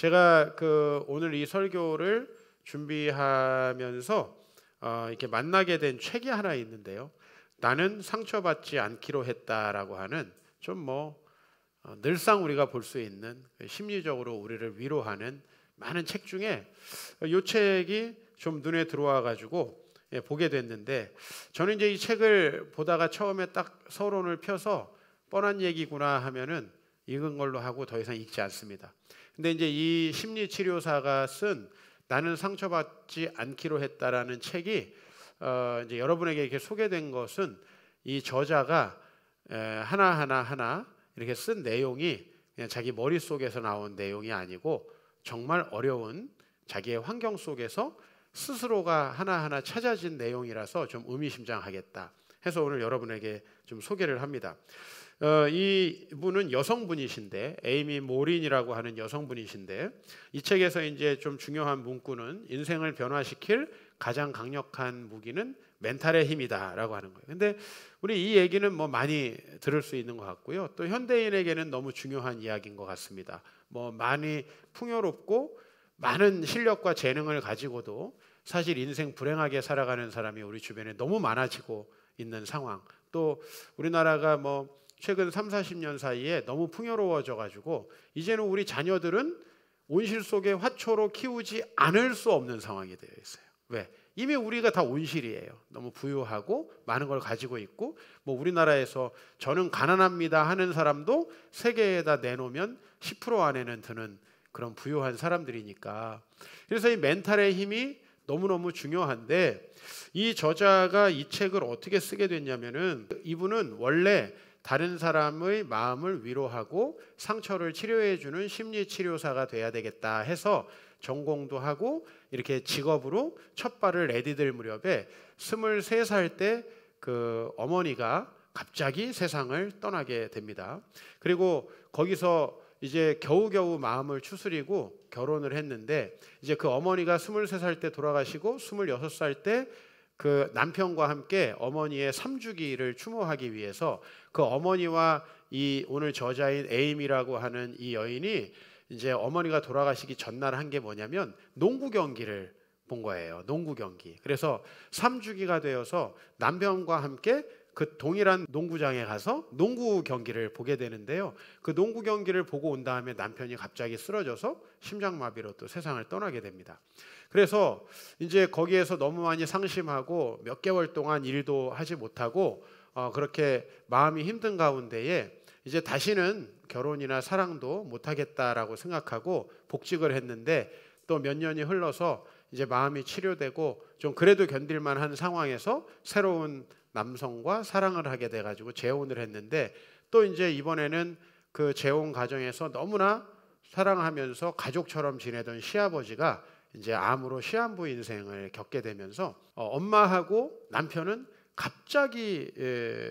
제가 그 오늘 이 설교를 준비하면서 어 이렇게 만나게 된 책이 하나 있는데요. 나는 상처받지 않기로 했다라고 하는 좀뭐 어, 늘상 우리가 볼 수 있는 그 심리적으로 우리를 위로하는 많은 책 중에 이 책이 좀 눈에 들어와 가지고 예, 보게 됐는데 저는 이제 이 책을 보다가 처음에 딱 서론을 펴서 뻔한 얘기구나 하면은 읽은 걸로 하고 더 이상 읽지 않습니다. 근데 이제 이 심리 치료사가 쓴 나는 상처받지 않기로 했다라는 책이 어 이제 여러분에게 이렇게 소개된 것은 이 저자가 하나 하나 하나 이렇게 쓴 내용이 그냥 자기 머릿 속에서 나온 내용이 아니고 정말 어려운 자기의 환경 속에서 스스로가 하나하나 찾아진 내용이라서 좀 의미심장하겠다 해서 오늘 여러분에게 좀 소개를 합니다. 어, 이 분은 여성분이신데 에이미 모린이라고 하는 여성분이신데 이 책에서 이제 좀 중요한 문구는 인생을 변화시킬 가장 강력한 무기는 멘탈의 힘이다라고 하는 거예요. 근데 우리 이 얘기는 뭐 많이 들을 수 있는 것 같고요. 또 현대인에게는 너무 중요한 이야기인 것 같습니다. 뭐 많이 풍요롭고 많은 실력과 재능을 가지고도 사실 인생 불행하게 살아가는 사람이 우리 주변에 너무 많아지고 있는 상황. 또 우리나라가 뭐 최근 3, 40년 사이에 너무 풍요로워져 가지고 이제는 우리 자녀들은 온실 속에 화초로 키우지 않을 수 없는 상황이 되어 있어요. 왜? 이미 우리가 다 온실이에요. 너무 부유하고 많은 걸 가지고 있고 뭐 우리나라에서 저는 가난합니다 하는 사람도 세계에다 내놓으면 10% 안에는 드는 그런 부유한 사람들이니까. 그래서 이 멘탈의 힘이 너무너무 중요한데 이 저자가 이 책을 어떻게 쓰게 됐냐면은 이분은 원래 다른 사람의 마음을 위로하고 상처를 치료해 주는 심리 치료사가 돼야 되겠다 해서 전공도 하고 이렇게 직업으로 첫 발을 내디딜 무렵에 23살 때 그 어머니가 갑자기 세상을 떠나게 됩니다. 그리고 거기서 이제 겨우겨우 마음을 추스리고 결혼을 했는데 이제 그 어머니가 23살 때 돌아가시고 26살 때그 남편과 함께 어머니의 삼주기를 추모하기 위해서 그 어머니와 이 오늘 저자인 에임이라고 하는 이 여인이 이제 어머니가 돌아가시기 전날 한 게 뭐냐면 농구 경기를 본 거예요. 농구 경기. 그래서 삼주기가 되어서 남편과 함께 그 동일한 농구장에 가서 농구 경기를 보게 되는데요. 그 농구 경기를 보고 온 다음에 남편이 갑자기 쓰러져서 심장마비로 또 세상을 떠나게 됩니다. 그래서 이제 거기에서 너무 많이 상심하고 몇 개월 동안 일도 하지 못하고 어, 그렇게 마음이 힘든 가운데에 이제 다시는 결혼이나 사랑도 못하겠다라고 생각하고 복직을 했는데 또 몇 년이 흘러서 이제 마음이 치료되고 좀 그래도 견딜만한 상황에서 새로운 남성과 사랑을 하게 돼 가지고 재혼을 했는데 또 이제 이번에는 그 재혼 과정에서 너무나 사랑하면서 가족처럼 지내던 시아버지가 이제 암으로 시한부 인생을 겪게 되면서 어, 엄마하고 남편은 갑자기 에,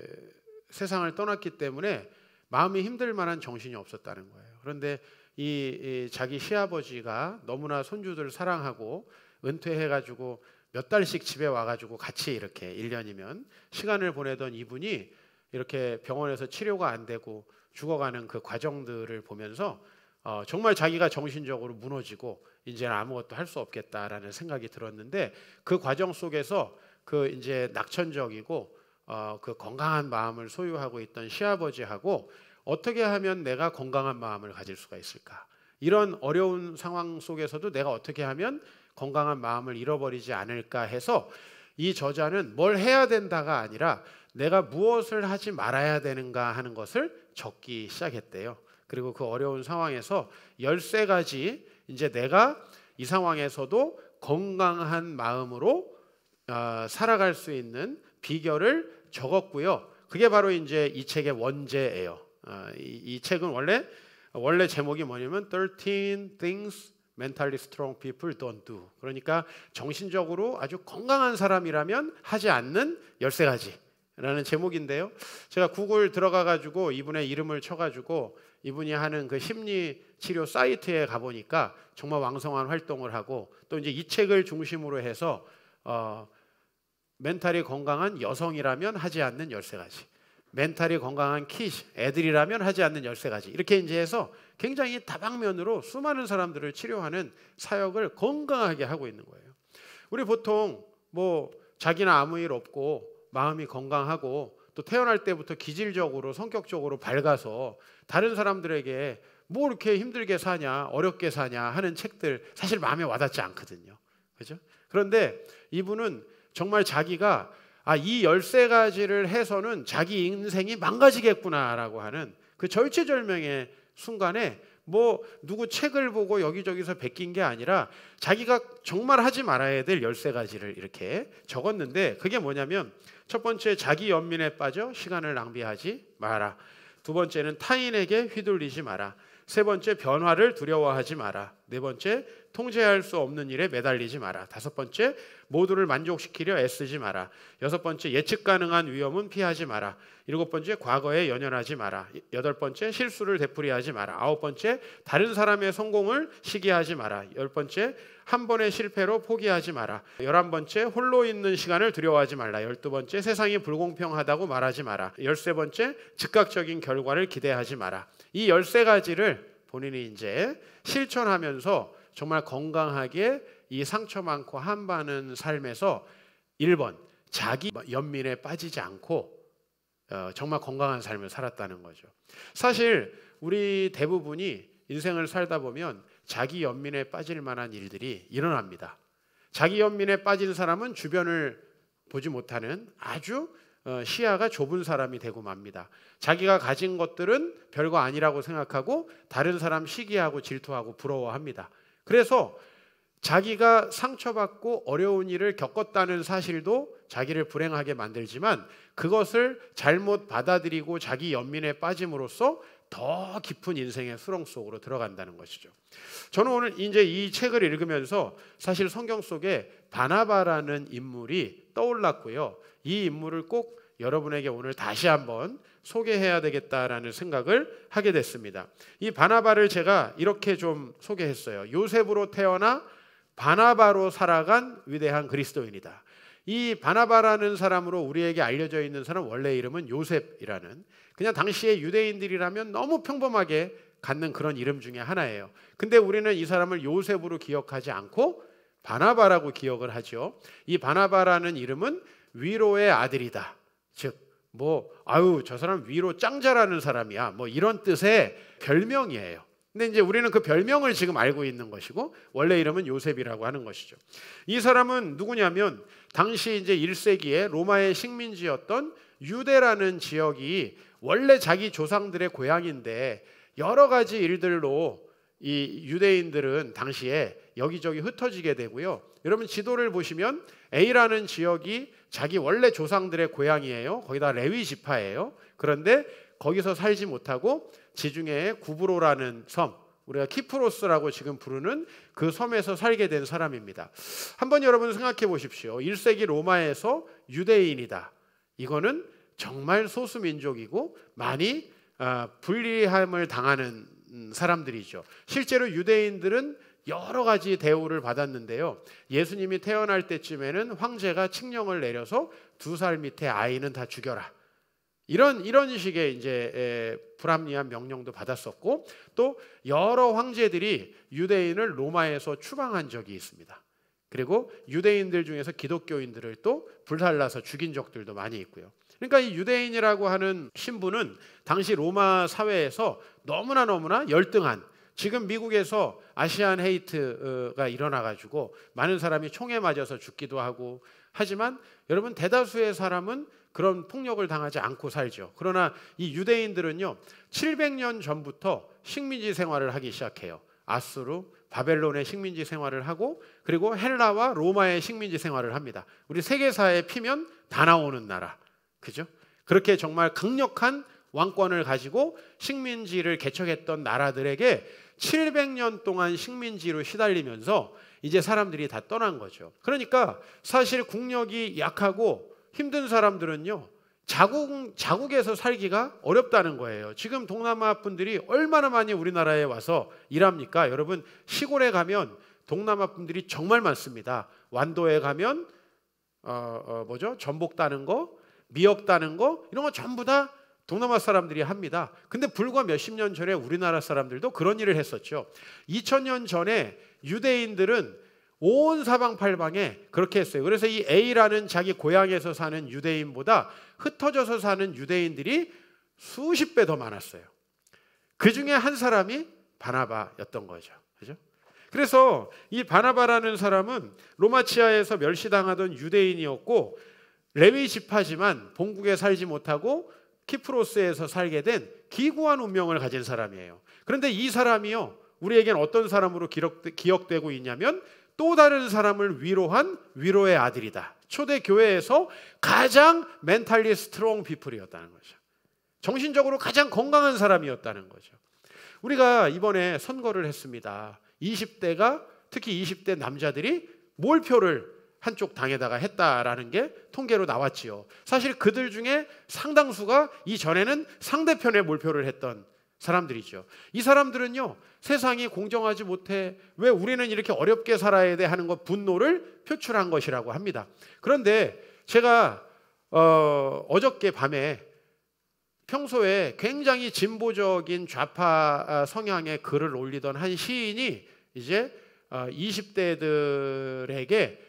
세상을 떠났기 때문에 마음이 힘들 만한 정신이 없었다는 거예요. 그런데 이, 이 자기 시아버지가 너무나 손주들 사랑하고 은퇴해 가지고 몇 달씩 집에 와가지고 같이 이렇게 1년이면 시간을 보내던 이분이 이렇게 병원에서 치료가 안 되고 죽어가는 그 과정들을 보면서 어, 정말 자기가 정신적으로 무너지고 이제는 아무것도 할 수 없겠다라는 생각이 들었는데 그 과정 속에서 그 이제 낙천적이고 어, 그 건강한 마음을 소유하고 있던 시아버지하고 어떻게 하면 내가 건강한 마음을 가질 수가 있을까 이런 어려운 상황 속에서도 내가 어떻게 하면 건강한 마음을 잃어버리지 않을까 해서 이 저자는 뭘 해야 된다가 아니라 내가 무엇을 하지 말아야 되는가 하는 것을 적기 시작했대요. 그리고 그 어려운 상황에서 열세 가지 이제 내가 이 상황에서도 건강한 마음으로 어, 살아갈 수 있는 비결을 적었고요. 그게 바로 이제 이 책의 원제예요. 어, 이, 이 책은 원래 원래 제목이 뭐냐면 13 Things mentally strong people don't do. 그러니까 정신적으로 아주 건강한 사람이라면 하지 않는 열세 가지라는 제목인데요. 제가 구글 들어가 가지고 이분의 이름을 쳐 가지고 이분이 하는 그 심리 치료 사이트에 가 보니까 정말 왕성한 활동을 하고 또 이제 이 책을 중심으로 해서 어 멘탈이 건강한 여성이라면 하지 않는 열세 가지 멘탈이 건강한 키즈, 애들이라면 하지 않는 13가지 이렇게 이제 해서 굉장히 다방면으로 수많은 사람들을 치료하는 사역을 건강하게 하고 있는 거예요. 우리 보통 뭐 자기는 아무 일 없고 마음이 건강하고 또 태어날 때부터 기질적으로 성격적으로 밝아서 다른 사람들에게 뭐 이렇게 힘들게 사냐 어렵게 사냐 하는 책들 사실 마음에 와닿지 않거든요. 그죠? 그런데 이분은 정말 자기가 아, 이 열세 가지를 해서는 자기 인생이 망가지겠구나라고 하는 그 절체절명의 순간에 뭐 누구 책을 보고 여기저기서 베낀 게 아니라 자기가 정말 하지 말아야 될 열세 가지를 이렇게 적었는데 그게 뭐냐면 첫 번째 자기 연민에 빠져 시간을 낭비하지 마라. 두 번째는 타인에게 휘둘리지 마라. 세 번째 변화를 두려워하지 마라. 네 번째 통제할 수 없는 일에 매달리지 마라. 다섯 번째, 모두를 만족시키려 애쓰지 마라. 여섯 번째, 예측 가능한 위험은 피하지 마라. 일곱 번째, 과거에 연연하지 마라. 여덟 번째, 실수를 되풀이하지 마라. 아홉 번째, 다른 사람의 성공을 시기하지 마라. 열 번째, 한 번의 실패로 포기하지 마라. 열한 번째, 홀로 있는 시간을 두려워하지 말라. 열두 번째, 세상이 불공평하다고 말하지 마라. 열세 번째, 즉각적인 결과를 기대하지 마라. 이 열세 가지를 본인이 이제 실천하면서 정말 건강하게 이 상처 많고 한바는 삶에서 1번 자기 연민에 빠지지 않고 어, 정말 건강한 삶을 살았다는 거죠. 사실 우리 대부분이 인생을 살다 보면 자기 연민에 빠질 만한 일들이 일어납니다. 자기 연민에 빠진 사람은 주변을 보지 못하는 아주 어, 시야가 좁은 사람이 되고 맙니다. 자기가 가진 것들은 별거 아니라고 생각하고 다른 사람 시기하고 질투하고 부러워합니다. 그래서 자기가 상처받고 어려운 일을 겪었다는 사실도 자기를 불행하게 만들지만 그것을 잘못 받아들이고 자기 연민에 빠짐으로써 더 깊은 인생의 수렁 속으로 들어간다는 것이죠. 저는 오늘 이제 이 책을 읽으면서 사실 성경 속에 바나바라는 인물이 떠올랐고요. 이 인물을 꼭 여러분에게 오늘 다시 한번 소개해야 되겠다라는 생각을 하게 됐습니다. 이 바나바를 제가 이렇게 좀 소개했어요. 요셉으로 태어나 바나바로 살아간 위대한 그리스도인이다. 이 바나바라는 사람으로 우리에게 알려져 있는 사람 원래 이름은 요셉이라는 그냥 당시의 유대인들이라면 너무 평범하게 갖는 그런 이름 중에 하나예요. 근데 우리는 이 사람을 요셉으로 기억하지 않고 바나바라고 기억을 하죠. 이 바나바라는 이름은 위로의 아들이다. 즉뭐 아유 저 사람 위로 짱자라는 사람이야 뭐 이런 뜻의 별명이에요. 근데 이제 우리는 그 별명을 지금 알고 있는 것이고 원래 이름은 요셉이라고 하는 것이죠. 이 사람은 누구냐면 당시 이제 1세기에 로마의 식민지였던 유대라는 지역이 원래 자기 조상들의 고향인데 여러 가지 일들로 이 유대인들은 당시에 여기저기 흩어지게 되고요. 여러분 지도를 보시면 A라는 지역이 자기 원래 조상들의 고향이에요. 거기다 레위 지파예요. 그런데 거기서 살지 못하고 지중해 구브로라는 섬 우리가 키프로스라고 지금 부르는 그 섬에서 살게 된 사람입니다. 한번 여러분 생각해 보십시오. 1세기 로마에서 유대인이다. 이거는 정말 소수 민족이고 많이 아, 불리함을 당하는 사람들이죠. 실제로 유대인들은 여러 가지 대우를 받았는데요. 예수님이 태어날 때쯤에는 황제가 칙령을 내려서 두 살 밑에 아이는 다 죽여라. 이런 이런 식의 이제 에, 불합리한 명령도 받았었고 또 여러 황제들이 유대인을 로마에서 추방한 적이 있습니다. 그리고 유대인들 중에서 기독교인들을 또 불살라서 죽인 적들도 많이 있고요. 그러니까 이 유대인이라고 하는 신분은 당시 로마 사회에서 너무나 너무나 열등한 지금 미국에서 아시안 헤이트가 일어나 가지고 많은 사람이 총에 맞아서 죽기도 하고 하지만 여러분 대다수의 사람은 그런 폭력을 당하지 않고 살죠. 그러나 이 유대인들은요. 700년 전부터 식민지 생활을 하기 시작해요. 아수르, 바벨론의 식민지 생활을 하고 그리고 헬라와 로마의 식민지 생활을 합니다. 우리 세계사에 피면 다 나오는 나라. 그죠? 그렇게 정말 강력한 왕권을 가지고 식민지를 개척했던 나라들에게 700년 동안 식민지로 시달리면서 이제 사람들이 다 떠난 거죠. 그러니까 사실 국력이 약하고 힘든 사람들은요. 자국 자국에서 살기가 어렵다는 거예요. 지금 동남아 분들이 얼마나 많이 우리나라에 와서 일합니까? 여러분 시골에 가면 동남아 분들이 정말 많습니다. 완도에 가면 어, 어 뭐죠? 전복 따는 거, 미역 따는 거 이런 거 전부 다 동남아 사람들이 합니다. 근데 불과 몇십 년 전에 우리나라 사람들도 그런 일을 했었죠. 2000년 전에 유대인들은 온 사방팔방에 그렇게 했어요. 그래서 이 A라는 자기 고향에서 사는 유대인보다 흩어져서 사는 유대인들이 수십 배 더 많았어요. 그 중에 한 사람이 바나바였던 거죠. 그죠? 그래서 이 바나바라는 사람은 로마치아에서 멸시당하던 유대인이었고 레위 지파지만 본국에 살지 못하고 키프로스에서 살게 된 기구한 운명을 가진 사람이에요. 그런데 이 사람이요. 우리에겐 어떤 사람으로 기억되, 고 있냐면 또 다른 사람을 위로한 위로의 아들이다. 초대 교회에서 가장 멘탈리 스트롱 피플이었다는 거죠. 정신적으로 가장 건강한 사람이었다는 거죠. 우리가 이번에 선거를 했습니다. 20대가 특히 20대 남자들이 몰표를 한쪽 당에다가 했다라는 게 통계로 나왔지요. 사실 그들 중에 상당수가 이전에는 상대편에 몰표를 했던 사람들이죠. 이 사람들은요, 세상이 공정하지 못해 왜 우리는 이렇게 어렵게 살아야 돼 하는 것 분노를 표출한 것이라고 합니다. 그런데 제가 어, 어저께 밤에 평소에 굉장히 진보적인 좌파 아, 성향의 글을 올리던 한 시인이 이제 20대들에게 어,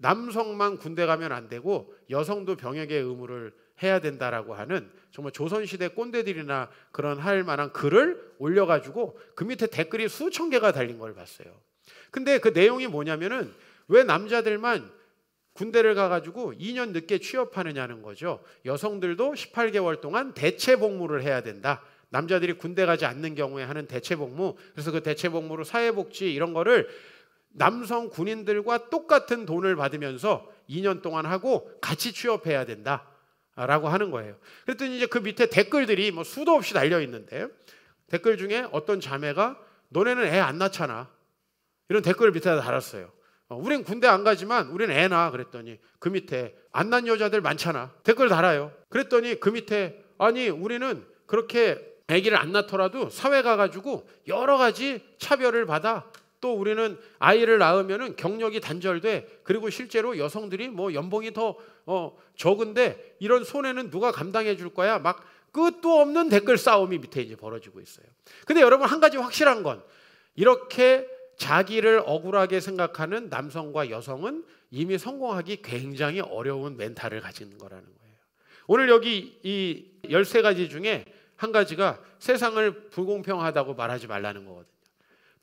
남성만 군대 가면 안 되고 여성도 병역의 의무를 해야 된다라고 하는 정말 조선시대 꼰대들이나 그런 할 만한 글을 올려가지고 그 밑에 댓글이 수천 개가 달린 걸 봤어요. 근데 그 내용이 뭐냐면은 왜 남자들만 군대를 가가지고 2년 늦게 취업하느냐는 거죠. 여성들도 18개월 동안 대체 복무를 해야 된다. 남자들이 군대 가지 않는 경우에 하는 대체 복무. 그래서 그 대체 복무로 사회복지 이런 거를 남성 군인들과 똑같은 돈을 받으면서 2년 동안 하고 같이 취업해야 된다. 라고 하는 거예요. 그랬더니 이제 그 밑에 댓글들이 뭐 수도 없이 달려 있는데 댓글 중에 어떤 자매가 너네는 애 안 낳잖아. 이런 댓글을 밑에 달았어요. 어, 우린 군대 안 가지만 우린 애 낳아 그랬더니 그 밑에 안난 여자들 많잖아. 댓글 달아요. 그랬더니 그 밑에 아니 우리는 그렇게 아기를 안 낳더라도 사회 가가지고 여러 가지 차별을 받아 또 우리는 아이를 낳으면 경력이 단절돼 그리고 실제로 여성들이 뭐 연봉이 더 어, 적은데 이런 손해는 누가 감당해 줄 거야 막 끝도 없는 댓글 싸움이 밑에 이제 벌어지고 있어요. 근데 여러분 한 가지 확실한 건 이렇게 자기를 억울하게 생각하는 남성과 여성은 이미 성공하기 굉장히 어려운 멘탈을 가진 거라는 거예요. 오늘 여기 이 13가지 중에 한 가지가 세상을 불공평하다고 말하지 말라는 거거든요.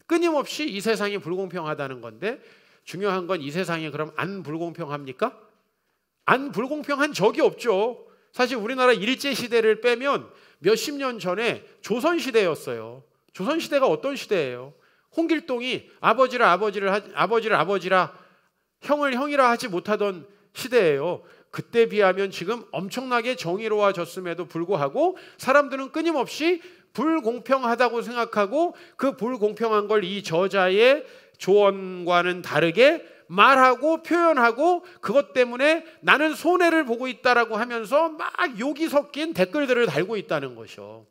끊임없이 이 세상이 불공평하다는 건데 중요한 건 이 세상이 그럼 안 불공평합니까? 안 불공평한 적이 없죠. 사실 우리나라 일제 시대를 빼면 몇 십 년 전에 조선 시대였어요. 조선 시대가 어떤 시대예요? 홍길동이 아버지를 아버지를 하, 아버지를 아버지라 형을 형이라 하지 못하던 시대예요. 그때 비하면 지금 엄청나게 정의로워졌음에도 불구하고 사람들은 끊임없이 불공평하다고 생각하고 그 불공평한 걸 이 저자의 조언과는 다르게 말하고 표현하고 그것 때문에 나는 손해를 보고 있다라고 하면서 막 욕이 섞인 댓글들을 달고 있다는 것이요.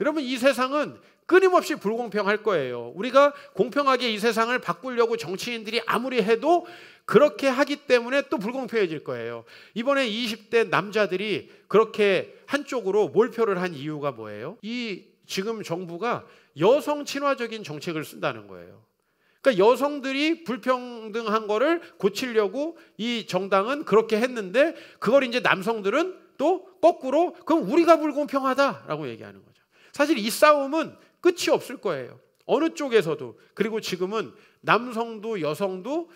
여러분 이 세상은 끊임없이 불공평할 거예요. 우리가 공평하게 이 세상을 바꾸려고 정치인들이 아무리 해도 그렇게 하기 때문에 또 불공평해질 거예요. 이번에 20대 남자들이 그렇게 한쪽으로 몰표를 한 이유가 뭐예요? 이 지금 정부가 여성 친화적인 정책을 쓴다는 거예요. 그러니까 여성들이 불평등한 거를 고치려고 이 정당은 그렇게 했는데 그걸 이제 남성들은 또 거꾸로 그럼 우리가 불공평하다라고 얘기하는 거죠. 사실 이 싸움은 끝이 없을 거예요. 어느 쪽에서도 그리고 지금은 남성도 여성도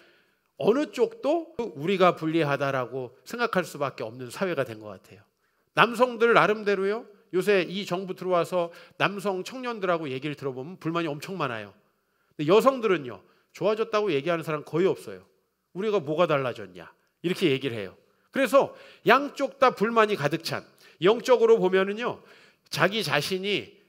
어느 쪽도 우리가 불리하다라고 생각할 수밖에 없는 사회가 된 것 같아요. 남성들 나름대로요. 요새 이 정부 들어와서 남성 청년들하고 얘기를 들어보면 불만이 엄청 많아요. 근데 여성들은요. 좋아졌다고 얘기하는 사람 거의 없어요. 우리가 뭐가 달라졌냐. 이렇게 얘기를 해요. 그래서 양쪽 다 불만이 가득 찬 영적으로 보면은요. 자기 자신이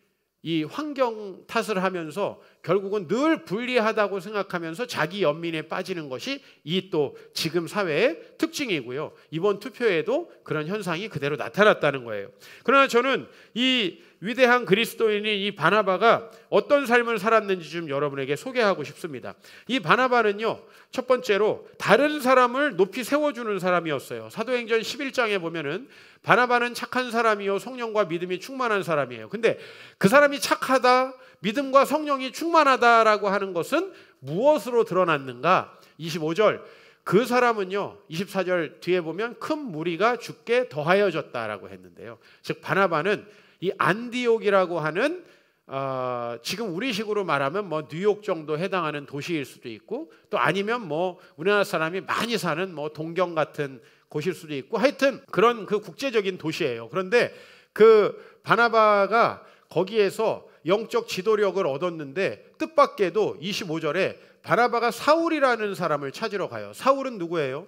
이 환경 탓을 하면서 결국은 늘 불리하다고 생각하면서 자기 연민에 빠지는 것이 이 또 지금 사회의 특징이고요. 이번 투표에도 그런 현상이 그대로 나타났다는 거예요. 그러나 저는 이 위대한 그리스도인인 이 바나바가 어떤 삶을 살았는지 좀 여러분에게 소개하고 싶습니다. 이 바나바는요, 첫 번째로 다른 사람을 높이 세워주는 사람이었어요. 사도행전 11장에 보면은 바나바는 착한 사람이요, 성령과 믿음이 충만한 사람이에요. 근데 그 사람이 착하다, 믿음과 성령이 충만하다라고 하는 것은 무엇으로 드러났는가? 25절 그 사람은요 24절 뒤에 보면 큰 무리가 죽게 더하여졌다라고 했는데요 즉 바나바는 이 안디옥이라고 하는 어, 지금 우리식으로 말하면 뭐 뉴욕 정도 해당하는 도시일 수도 있고 또 아니면 뭐 우리나라 사람이 많이 사는 뭐 동경 같은 곳일 수도 있고 하여튼 그런 그 국제적인 도시예요 그런데 그 바나바가 거기에서 영적 지도력을 얻었는데 뜻밖에도 25절에 바나바가 사울이라는 사람을 찾으러 가요. 사울은 누구예요?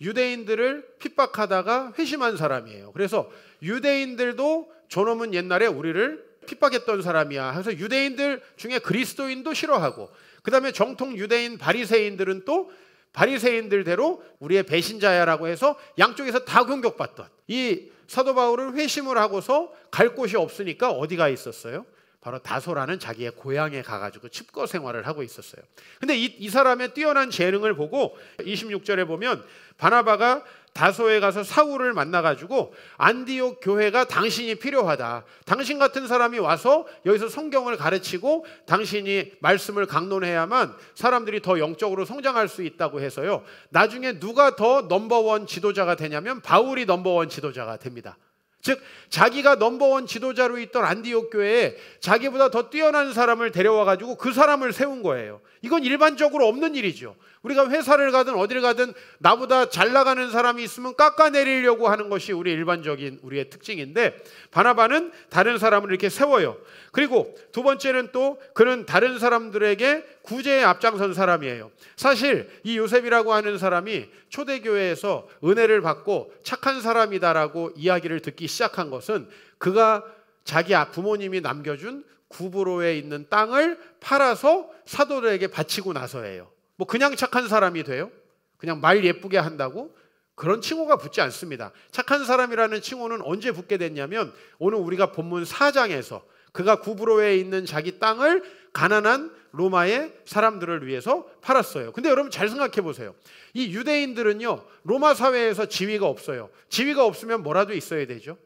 유대인들을 핍박하다가 회심한 사람이에요. 그래서 유대인들도 저놈은 옛날에 우리를 핍박했던 사람이야. 그래서 유대인들 중에 그리스도인도 싫어하고 그다음에 정통 유대인 바리새인들은 또 바리새인들대로 우리의 배신자야라고 해서 양쪽에서 다 공격받던 이 사도 바울을 회심을 하고서 갈 곳이 없으니까 어디가 있었어요? 바로 다소라는 자기의 고향에 가가지고 칩거 생활을 하고 있었어요. 근데 이, 이 사람의 뛰어난 재능을 보고 26절에 보면 바나바가 다소에 가서 사울을 만나가지고 안디옥 교회가 당신이 필요하다. 당신 같은 사람이 와서 여기서 성경을 가르치고 당신이 말씀을 강론해야만 사람들이 더 영적으로 성장할 수 있다고 해서요. 나중에 누가 더 넘버원 지도자가 되냐면 바울이 넘버원 지도자가 됩니다. 즉 자기가 넘버원 지도자로 있던 안디옥 교회에 자기보다 더 뛰어난 사람을 데려와 가지고 그 사람을 세운 거예요. 이건 일반적으로 없는 일이죠. 우리가 회사를 가든 어디를 가든 나보다 잘 나가는 사람이 있으면 깎아내리려고 하는 것이 우리 일반적인 우리의 특징인데 바나바는 다른 사람을 이렇게 세워요. 그리고 두 번째는 또 그는 다른 사람들에게 구제에 앞장선 사람이에요. 사실 이 요셉이라고 하는 사람이 초대교회에서 은혜를 받고 착한 사람이다라고 이야기를 듣기 시작한 것은 그가 자기 아, 부모님이 남겨준 구부로에 있는 땅을 팔아서 사도들에게 바치고 나서예요. 뭐 그냥 착한 사람이 돼요? 그냥 말 예쁘게 한다고? 그런 칭호가 붙지 않습니다. 착한 사람이라는 칭호는 언제 붙게 됐냐면 오늘 우리가 본문 4장에서 그가 구브로에 있는 자기 땅을 가난한 로마의 사람들을 위해서 팔았어요. 근데 여러분 잘 생각해 보세요. 이 유대인들은요, 로마 사회에서 지위가 없어요. 지위가 없으면 뭐라도 있어야 되죠.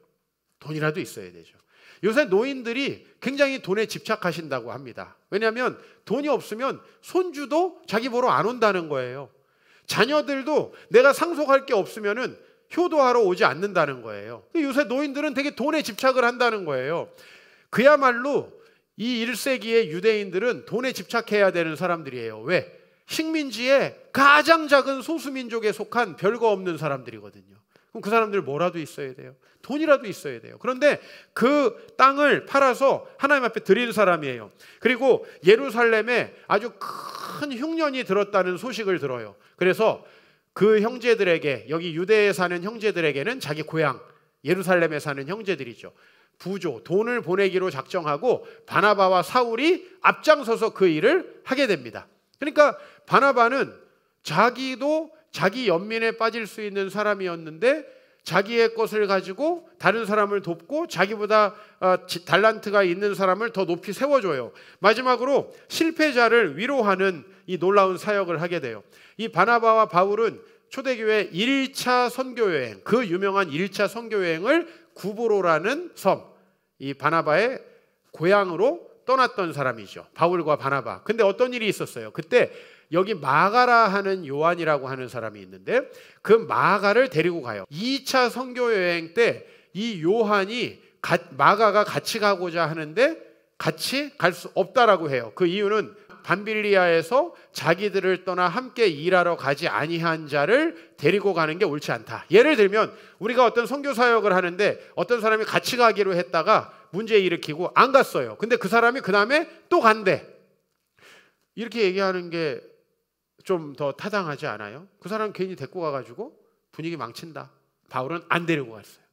돈이라도 있어야 되죠. 요새 노인들이 굉장히 돈에 집착하신다고 합니다. 왜냐하면 돈이 없으면 손주도 자기 보러 안 온다는 거예요. 자녀들도 내가 상속할 게 없으면은 효도하러 오지 않는다는 거예요. 요새 노인들은 되게 돈에 집착을 한다는 거예요. 그야말로 이 1세기의 유대인들은 돈에 집착해야 되는 사람들이에요. 왜? 식민지의 가장 작은 소수민족에 속한 별거 없는 사람들이거든요. 그럼 그 사람들 뭐라도 있어야 돼요. 돈이라도 있어야 돼요. 그런데 그 땅을 팔아서 하나님 앞에 드린 사람이에요. 그리고 예루살렘에 아주 큰 흉년이 들었다는 소식을 들어요. 그래서 그 형제들에게 여기 유대에 사는 형제들에게는 자기 고향 예루살렘에 사는 형제들이죠. 부조 돈을 보내기로 작정하고 바나바와 사울이 앞장서서 그 일을 하게 됩니다. 그러니까 바나바는 자기도 자기 연민에 빠질 수 있는 사람이었는데 자기의 것을 가지고 다른 사람을 돕고 자기보다 어, 달란트가 있는 사람을 더 높이 세워줘요. 마지막으로 실패자를 위로하는 이 놀라운 사역을 하게 돼요. 이 바나바와 바울은 초대교회 1차 선교여행, 그 유명한 1차 선교여행을 구보로라는 섬, 이 바나바의 고향으로 떠났던 사람이죠. 바울과 바나바. 근데 어떤 일이 있었어요? 그때 여기 마가라 하는 요한이라고 하는 사람이 있는데 그 마가를 데리고 가요. 2차 선교 여행 때 이 요한이 마가가 같이 가고자 하는데 같이 갈 수 없다라고 해요. 그 이유는 반빌리아에서 자기들을 떠나 함께 일하러 가지 아니한 자를 데리고 가는 게 옳지 않다. 예를 들면 우리가 어떤 선교 사역을 하는데 어떤 사람이 같이 가기로 했다가 문제 일으키고 안 갔어요. 근데 그 사람이 그 다음에 또 간대. 이렇게 얘기하는 게 좀더 타당하지 않아요? 그 사람 괜히 데리고 가가지고 분위기 망친다. 바울은 안 데리고 갔어요.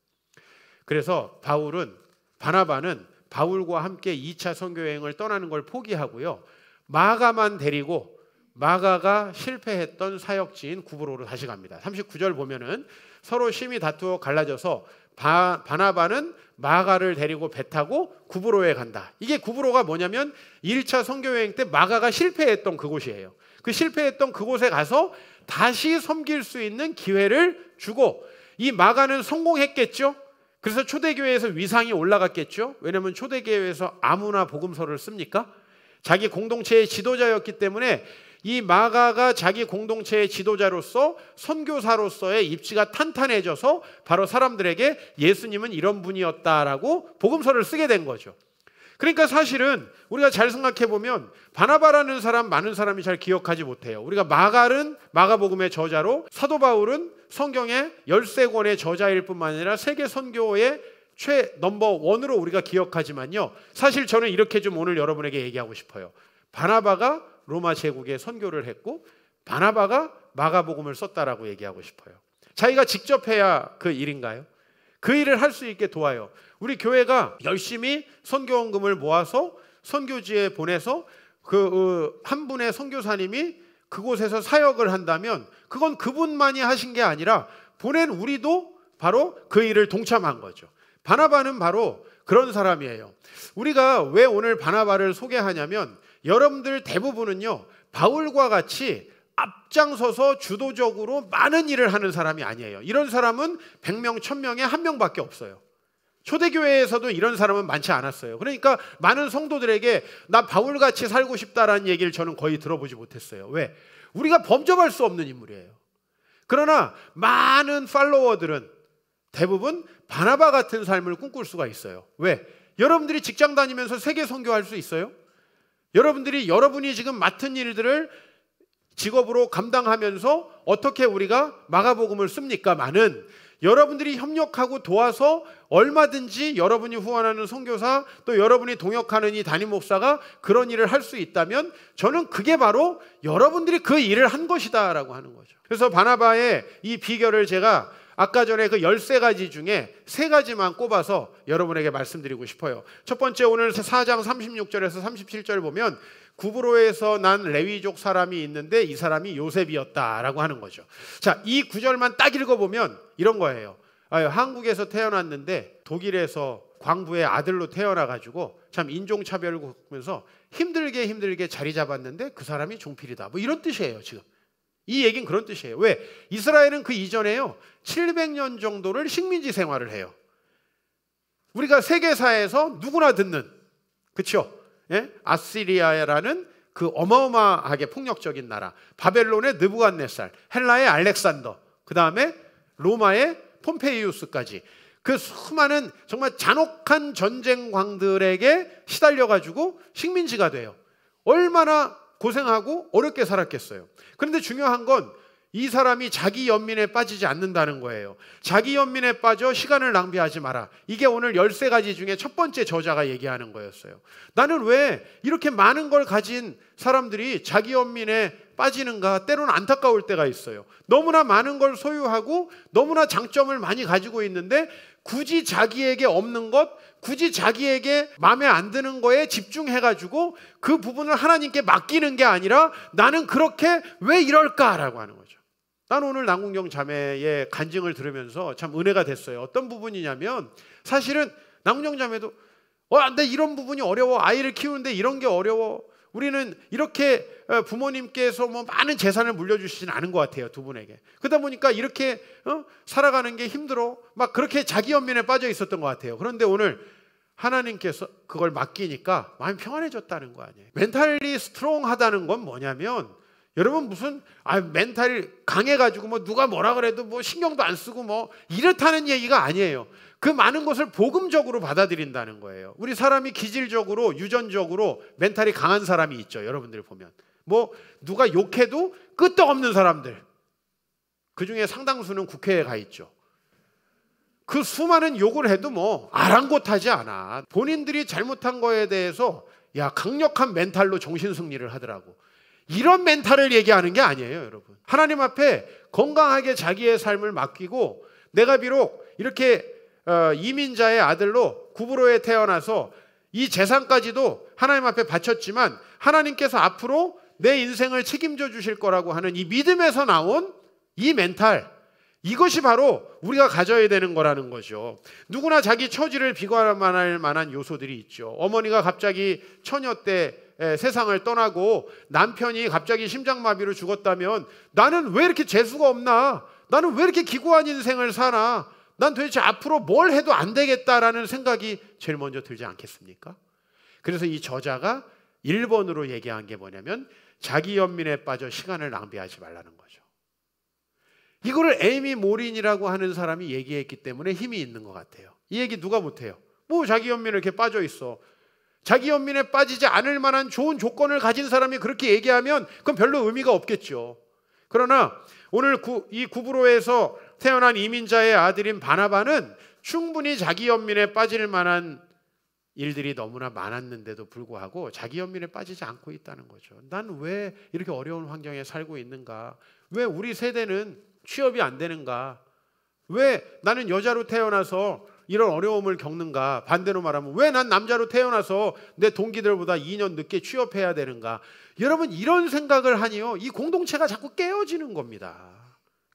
그래서 바울은 바나바는 바울과 함께 2차 선교 여행을 떠나는 걸 포기하고요. 마가만 데리고 마가가 실패했던 사역지인 구브로로 다시 갑니다. 39절 보면은 서로 심히 다투어 갈라져서 바, 바나바는 마가를 데리고 배 타고 구브로에 간다. 이게 구브로가 뭐냐면 1차 선교 여행 때 마가가 실패했던 그곳이에요. 그 실패했던 그곳에 가서 다시 섬길 수 있는 기회를 주고 이 마가는 성공했겠죠. 그래서 초대교회에서 위상이 올라갔겠죠. 왜냐하면 초대교회에서 아무나 복음서를 씁니까? 자기 공동체의 지도자였기 때문에 이 마가가 자기 공동체의 지도자로서 선교사로서의 입지가 탄탄해져서 바로 사람들에게 예수님은 이런 분이었다라고 복음서를 쓰게 된 거죠. 그러니까 사실은 우리가 잘 생각해 보면 바나바라는 사람 많은 사람이 잘 기억하지 못해요. 우리가 마가은 마가복음의 저자로 사도 바울은 성경의 열세 권의 저자일 뿐만 아니라 세계 선교의 최 넘버 원으로 우리가 기억하지만요. 사실 저는 이렇게 좀 오늘 여러분에게 얘기하고 싶어요. 바나바가 로마 제국에 선교를 했고 바나바가 마가복음을 썼다라고 얘기하고 싶어요. 자기가 직접 해야 그 일인가요? 그 일을 할 수 있게 도와요. 우리 교회가 열심히 선교원금을 모아서 선교지에 보내서 그한 어, 분의 선교사님이 그곳에서 사역을 한다면 그건 그분만이 하신 게 아니라 보낸 우리도 바로 그 일을 동참한 거죠. 바나바는 바로 그런 사람이에요. 우리가 왜 오늘 바나바를 소개하냐면 여러분들 대부분은요 바울과 같이 앞장서서 주도적으로 많은 일을 하는 사람이 아니에요. 이런 사람은 100명, 1000명에 한 명밖에 없어요. 초대교회에서도 이런 사람은 많지 않았어요. 그러니까 많은 성도들에게 나 바울같이 살고 싶다라는 얘기를 저는 거의 들어보지 못했어요. 왜? 우리가 범접할 수 없는 인물이에요. 그러나 많은 팔로워들은 대부분 바나바 같은 삶을 꿈꿀 수가 있어요. 왜? 여러분들이 직장 다니면서 세계 선교할 수 있어요? 여러분들이 여러분이 지금 맡은 일들을 직업으로 감당하면서 어떻게 우리가 마가복음을 씁니까? 많은 여러분들이 협력하고 도와서 얼마든지 여러분이 후원하는 선교사 또 여러분이 동역하는 이 담임 목사가 그런 일을 할 수 있다면 저는 그게 바로 여러분들이 그 일을 한 것이다라고 하는 거죠. 그래서 바나바의 이 비결을 제가 아까 전에 그 13가지 중에 세가지만 꼽아서 여러분에게 말씀드리고 싶어요. 첫 번째 오늘 4장 36절에서 37절 보면 구브로에서 난 레위족 사람이 있는데 이 사람이 요셉이었다라고 하는 거죠. 자, 이 구절만 딱 읽어보면 이런 거예요. 아유, 한국에서 태어났는데 독일에서 광부의 아들로 태어나가지고 참 인종차별을 겪으면서 힘들게 힘들게 자리 잡았는데 그 사람이 종필이다. 뭐 이런 뜻이에요, 지금. 이 얘기는 그런 뜻이에요. 왜? 이스라엘은 그 이전에요. 700년 정도를 식민지 생활을 해요. 우리가 세계사에서 누구나 듣는, 그쵸? 예? 아시리아라는 그 어마어마하게 폭력적인 나라, 바벨론의 느부갓네살, 헬라의 알렉산더, 그 다음에 로마의 폼페이우스까지 그 수많은 정말 잔혹한 전쟁광들에게 시달려가지고 식민지가 돼요. 얼마나 고생하고 어렵게 살았겠어요. 그런데 중요한 건이 사람이 자기 연민에 빠지지 않는다는 거예요. 자기 연민에 빠져 시간을 낭비하지 마라. 이게 오늘 13가지 중에 첫 번째 저자가 얘기하는 거였어요. 나는 왜 이렇게 많은 걸 가진 사람들이 자기 연민에 빠지는가 때로는 안타까울 때가 있어요. 너무나 많은 걸 소유하고 너무나 장점을 많이 가지고 있는데 굳이 자기에게 없는 것, 굳이 자기에게 마음에 안 드는 거에 집중해가지고 그 부분을 하나님께 맡기는 게 아니라 나는 그렇게 왜 이럴까라고 하는 거죠. 난 오늘 남궁경 자매의 간증을 들으면서 참 은혜가 됐어요. 어떤 부분이냐면 사실은 남궁경 자매도 어, 근데 이런 부분이 어려워. 아이를 키우는데 이런 게 어려워. 우리는 이렇게 어, 부모님께서 뭐 많은 재산을 물려주시진 않은 것 같아요 두 분에게. 그러다 보니까 이렇게 어? 살아가는 게 힘들어. 막 그렇게 자기 연민에 빠져 있었던 것 같아요. 그런데 오늘 하나님께서 그걸 맡기니까 마음 이 평안해졌다는 거 아니에요. 멘탈리 스트롱하다는 건 뭐냐면 여러분 무슨 아 멘탈이 강해 가지고 뭐 누가 뭐라 그래도 뭐 신경도 안 쓰고 뭐 이렇다는 얘기가 아니에요. 그 많은 것을 복음적으로 받아들인다는 거예요. 우리 사람이 기질적으로 유전적으로 멘탈이 강한 사람이 있죠. 여러분들 보면 뭐 누가 욕해도 끄떡 없는 사람들 그 중에 상당수는 국회에 가 있죠. 그 수많은 욕을 해도 뭐 아랑곳하지 않아. 본인들이 잘못한 거에 대해서 야 강력한 멘탈로 정신 승리를 하더라고. 이런 멘탈을 얘기하는 게 아니에요, 여러분. 하나님 앞에 건강하게 자기의 삶을 맡기고 내가 비록 이렇게 어, 이민자의 아들로 구부로에 태어나서 이 재산까지도 하나님 앞에 바쳤지만 하나님께서 앞으로 내 인생을 책임져 주실 거라고 하는 이 믿음에서 나온 이 멘탈 이것이 바로 우리가 가져야 되는 거라는 거죠. 누구나 자기 처지를 비관할 만한 요소들이 있죠. 어머니가 갑자기 처녀 때 예, 세상을 떠나고 남편이 갑자기 심장마비로 죽었다면 나는 왜 이렇게 재수가 없나? 나는 왜 이렇게 기구한 인생을 사나? 난 도대체 앞으로 뭘 해도 안 되겠다라는 생각이 제일 먼저 들지 않겠습니까? 그래서 이 저자가 1번으로 얘기한 게 뭐냐면 자기 연민에 빠져 시간을 낭비하지 말라는 거죠. 이거를 에이미 모린이라고 하는 사람이 얘기했기 때문에 힘이 있는 것 같아요. 이 얘기 누가 못해요? 뭐 자기 연민에 이렇게 빠져 있어. 자기 연민에 빠지지 않을 만한 좋은 조건을 가진 사람이 그렇게 얘기하면 그건 별로 의미가 없겠죠. 그러나 오늘 구, 이구부로에서 태어난 이민자의 아들인 바나바는 충분히 자기 연민에 빠질 만한 일들이 너무나 많았는데도 불구하고 자기 연민에 빠지지 않고 있다는 거죠. 난 왜 이렇게 어려운 환경에 살고 있는가? 왜 우리 세대는 취업이 안 되는가? 왜 나는 여자로 태어나서 이런 어려움을 겪는가? 반대로 말하면 왜 난 남자로 태어나서 내 동기들보다 2년 늦게 취업해야 되는가? 여러분 이런 생각을 하니요. 이 공동체가 자꾸 깨어지는 겁니다.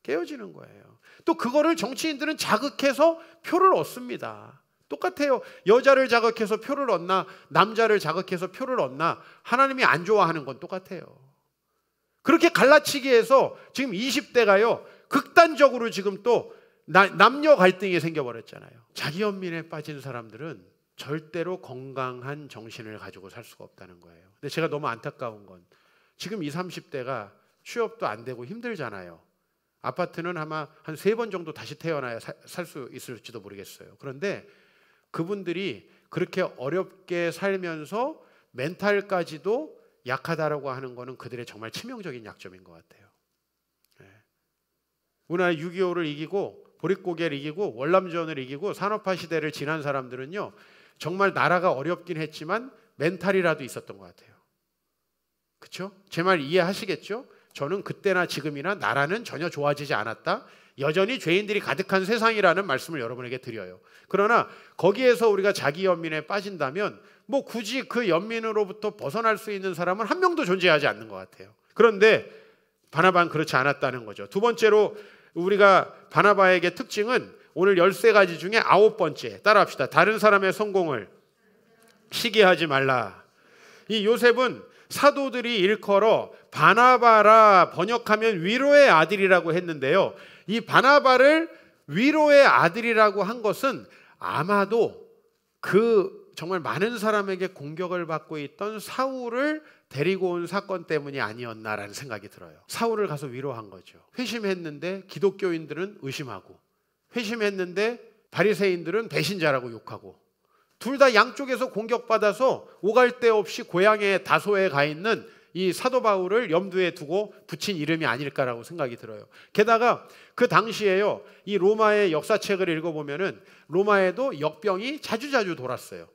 깨어지는 거예요. 또 그거를 정치인들은 자극해서 표를 얻습니다. 똑같아요. 여자를 자극해서 표를 얻나, 남자를 자극해서 표를 얻나, 하나님이 안 좋아하는 건 똑같아요. 그렇게 갈라치기 해서 지금 20대가요, 극단적으로 지금 또 나, 남녀 갈등이 생겨버렸잖아요. 자기 연민에 빠진 사람들은 절대로 건강한 정신을 가지고 살 수가 없다는 거예요. 근데 제가 너무 안타까운 건 지금 20, 30대가 취업도 안 되고 힘들잖아요. 아파트는 아마 한 세 번 정도 다시 태어나야 살 수 있을지도 모르겠어요. 그런데 그분들이 그렇게 어렵게 살면서 멘탈까지도 약하다라고 하는 거는 그들의 정말 치명적인 약점인 것 같아요. 우리나라 6.25를 이기고 보릿고개를 이기고 월남전을 이기고 산업화 시대를 지난 사람들은요 정말 나라가 어렵긴 했지만 멘탈이라도 있었던 것 같아요. 그렇죠? 제 말 이해하시겠죠? 저는 그때나 지금이나 나라는 전혀 좋아지지 않았다. 여전히 죄인들이 가득한 세상이라는 말씀을 여러분에게 드려요. 그러나 거기에서 우리가 자기 연민에 빠진다면 뭐 굳이 그 연민으로부터 벗어날 수 있는 사람은 한 명도 존재하지 않는 것 같아요. 그런데 바나바는 그렇지 않았다는 거죠. 두 번째로 우리가 바나바에게 특징은 오늘 13가지 중에 아홉 번째 따라합시다. 다른 사람의 성공을 시기하지 말라. 이 요셉은 사도들이 일컬어 바나바라 번역하면 위로의 아들이라고 했는데요. 이 바나바를 위로의 아들이라고 한 것은 아마도 그 정말 많은 사람에게 공격을 받고 있던 사울을 데리고 온 사건 때문이 아니었나라는 생각이 들어요. 사울을 가서 위로한 거죠. 회심했는데 기독교인들은 의심하고 회심했는데 바리새인들은 배신자라고 욕하고 둘 다 양쪽에서 공격받아서 오갈 데 없이 고향의 다소에 가 있는 이 사도 바울을 염두에 두고 붙인 이름이 아닐까라고 생각이 들어요. 게다가 그 당시에요. 이 로마의 역사책을 읽어 보면은 로마에도 역병이 자주자주 돌았어요.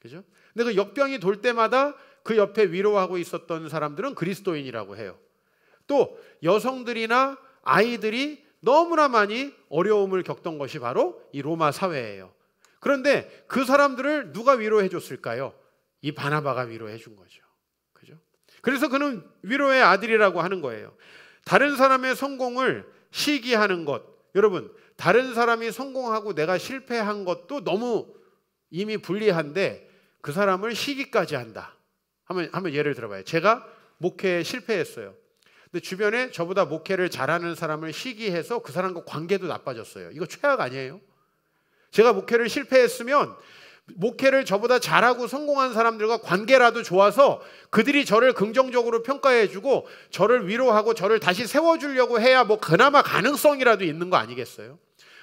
그죠? 근데 그 역병이 돌 때마다 그 옆에 위로하고 있었던 사람들은 그리스도인이라고 해요. 또 여성들이나 아이들이 너무나 많이 어려움을 겪던 것이 바로 이 로마 사회예요. 그런데 그 사람들을 누가 위로해 줬을까요? 이 바나바가 위로해 준 거죠. 그죠? 그래서 그는 위로의 아들이라고 하는 거예요. 다른 사람의 성공을 시기하는 것. 여러분, 다른 사람이 성공하고 내가 실패한 것도 너무 이미 불리한데 그 사람을 시기까지 한다. 한번 한번 예를 들어봐요. 제가 목회 에 실패했어요. 근데 주변에 저보다 목회를 잘하는 사람을 시기해서 그 사람과 관계도 나빠졌어요. 이거 최악 아니에요? 제가 목회를 실패했으면 목회를 저보다 잘하고 성공한 사람들과 관계라도 좋아서 그들이 저를 긍정적으로 평가해주고 저를 위로하고 저를 다시 세워주려고 해야 뭐 그나마 가능성이라도 있는 거 아니겠어요?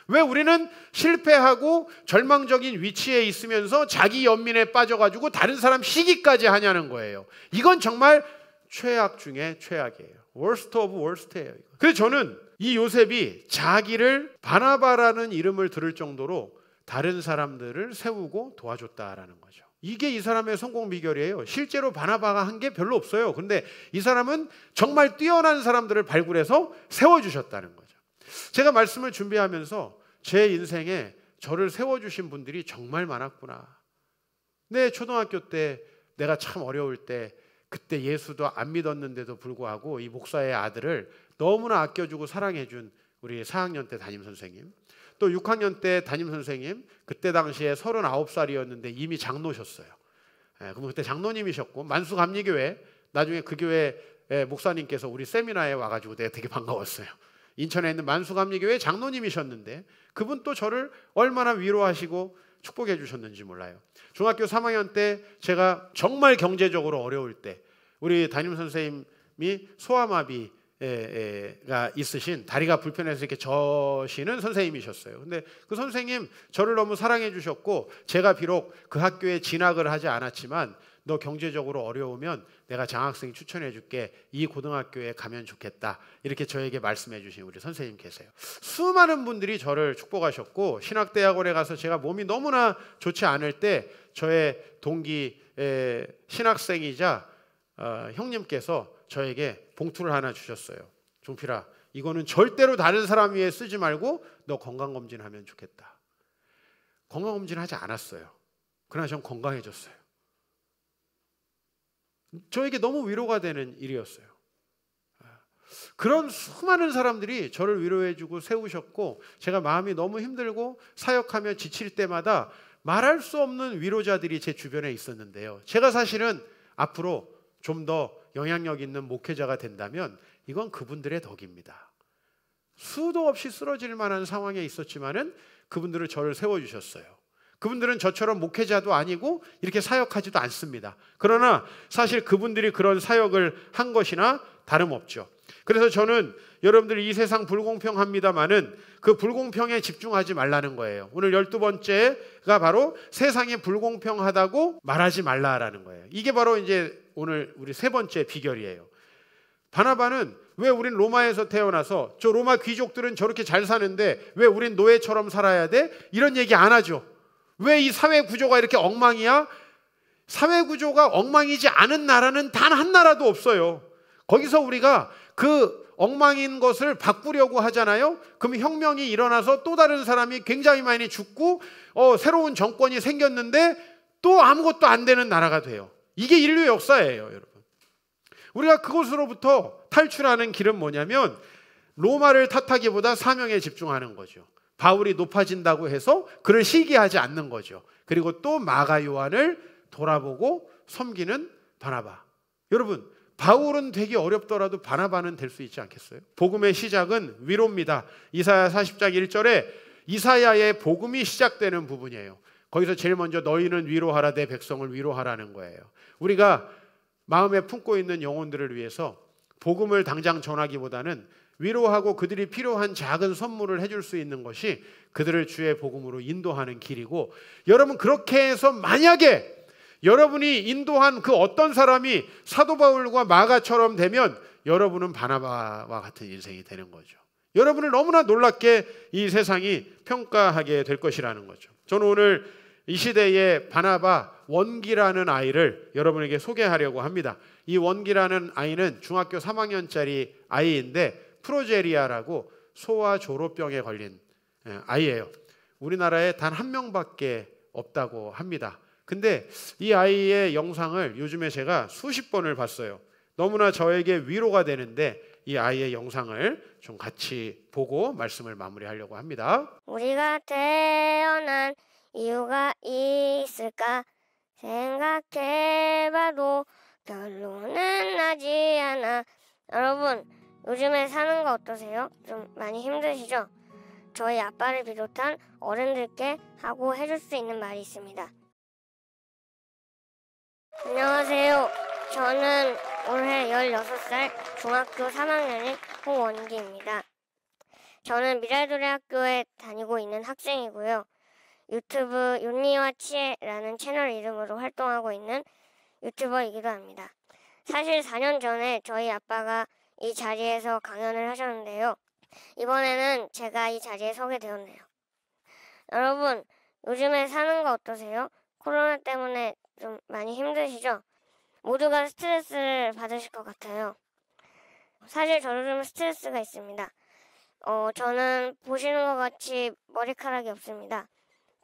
왜 우리는 실패하고 절망적인 위치에 있으면서 자기 연민에 빠져가지고 다른 사람 시기까지 하냐는 거예요. 이건 정말 최악 중에 최악이에요. worst of worst예요. 그래서 저는 이 요셉이 자기를 바나바라는 이름을 들을 정도로 다른 사람들을 세우고 도와줬다라는 거죠. 이게 이 사람의 성공 비결이에요. 실제로 바나바가 한 게 별로 없어요. 근데 이 사람은 정말 뛰어난 사람들을 발굴해서 세워주셨다는 거죠. 제가 말씀을 준비하면서 제 인생에 저를 세워주신 분들이 정말 많았구나. 내 네, 초등학교 때 내가 참 어려울 때 그때 예수도 안 믿었는데도 불구하고 이 목사의 아들을 너무나 아껴주고 사랑해준 우리 4학년 때 담임 선생님 또 6학년 때 담임 선생님 그때 당시에 39살이었는데 이미 장로셨어요. 예, 그럼 그때 장로님이셨고 만수감리교회 나중에 그 교회 예, 목사님께서 우리 세미나에 와가지고 내가 되게 반가웠어요. 인천에 있는 만수감리교회 장로님이셨는데 그분 또 저를 얼마나 위로하시고 축복해 주셨는지 몰라요. 중학교 3학년 때 제가 정말 경제적으로 어려울 때 우리 담임 선생님이 소아마비 에가 있으신 다리가 불편해서 이렇게 저시는 선생님이셨어요. 근데 그 선생님 저를 너무 사랑해 주셨고 제가 비록 그 학교에 진학을 하지 않았지만 너 경제적으로 어려우면 내가 장학생 추천해 줄게. 이 고등학교에 가면 좋겠다. 이렇게 저에게 말씀해 주신 우리 선생님 계세요. 수많은 분들이 저를 축복하셨고 신학대학원에 가서 제가 몸이 너무나 좋지 않을 때 저의 동기 신학생이자 어, 형님께서 저에게 봉투를 하나 주셨어요. 종필아, 이거는 절대로 다른 사람 위에 쓰지 말고 너 건강검진하면 좋겠다. 건강검진하지 않았어요. 그러나 전 건강해졌어요. 저에게 너무 위로가 되는 일이었어요. 그런 수많은 사람들이 저를 위로해주고 세우셨고 제가 마음이 너무 힘들고 사역하며 지칠 때마다 말할 수 없는 위로자들이 제 주변에 있었는데요. 제가 사실은 앞으로 좀 더 영향력 있는 목회자가 된다면 이건 그분들의 덕입니다. 수도 없이 쓰러질 만한 상황에 있었지만은 그분들을 저를 세워주셨어요. 그분들은 저처럼 목회자도 아니고 이렇게 사역하지도 않습니다. 그러나 사실 그분들이 그런 사역을 한 것이나 다름없죠. 그래서 저는 여러분들 이 세상 불공평합니다만은 그 불공평에 집중하지 말라는 거예요. 오늘 열두 번째가 바로 세상이 불공평하다고 말하지 말라라는 거예요. 이게 바로 이제 오늘 우리 세 번째 비결이에요. 바나바는 왜 우린 로마에서 태어나서 저 로마 귀족들은 저렇게 잘 사는데 왜 우린 노예처럼 살아야 돼? 이런 얘기 안 하죠. 왜이 사회 구조가 이렇게 엉망이야? 사회 구조가 엉망이지 않은 나라는 단 한 나라도 없어요. 거기서 우리가 그 엉망인 것을 바꾸려고 하잖아요. 그럼 혁명이 일어나서 또 다른 사람이 굉장히 많이 죽고 어, 새로운 정권이 생겼는데 또 아무것도 안 되는 나라가 돼요. 이게 인류 역사예요, 여러분. 우리가 그곳으로부터 탈출하는 길은 뭐냐면 로마를 탓하기보다 사명에 집중하는 거죠. 바울이 높아진다고 해서 그를 시기하지 않는 거죠. 그리고 또 마가 요한을 돌아보고 섬기는 바나바. 여러분, 바울은 되게 어렵더라도 바나바는 될 수 있지 않겠어요? 복음의 시작은 위로입니다. 이사야 40장 1절에 이사야의 복음이 시작되는 부분이에요. 거기서 제일 먼저 너희는 위로하라 내 백성을 위로하라는 거예요. 우리가 마음에 품고 있는 영혼들을 위해서 복음을 당장 전하기보다는 위로하고 그들이 필요한 작은 선물을 해줄 수 있는 것이 그들을 주의 복음으로 인도하는 길이고 여러분 그렇게 해서 만약에 여러분이 인도한 그 어떤 사람이 사도 바울과 마가처럼 되면 여러분은 바나바와 같은 인생이 되는 거죠. 여러분을 너무나 놀랍게 이 세상이 평가하게 될 것이라는 거죠. 저는 오늘 이 시대의 바나바 원기라는 아이를 여러분에게 소개하려고 합니다. 이 원기라는 아이는 중학교 3학년짜리 아이인데 프로제리아라고 소와 조로병에 걸린 예, 아이예요. 우리나라에 단 한 명밖에 없다고 합니다. 근데 이 아이의 영상을 요즘에 제가 수십 번을 봤어요. 너무나 저에게 위로가 되는데 이 아이의 영상을 좀 같이 보고 말씀을 마무리하려고 합니다. 우리가 태어난 이유가 있을까 생각해봐도 결론은 나지 않아. 여러분 요즘에 사는 거 어떠세요? 좀 많이 힘드시죠? 저희 아빠를 비롯한 어른들께 하고 해줄 수 있는 말이 있습니다. 안녕하세요. 저는 올해 16살 중학교 3학년인 홍원기입니다. 저는 미랄도래학교에 다니고 있는 학생이고요. 유튜브 윤리와 치에라는 채널 이름으로 활동하고 있는 유튜버이기도 합니다. 사실 4년 전에 저희 아빠가 이 자리에서 강연을 하셨는데요. 이번에는 제가 이 자리에 서게 되었네요. 여러분, 요즘에 사는 거 어떠세요? 코로나 때문에 좀 많이 힘드시죠? 모두가 스트레스를 받으실 것 같아요. 사실 저도 좀 스트레스가 있습니다. 어, 저는 보시는 것 같이 머리카락이 없습니다.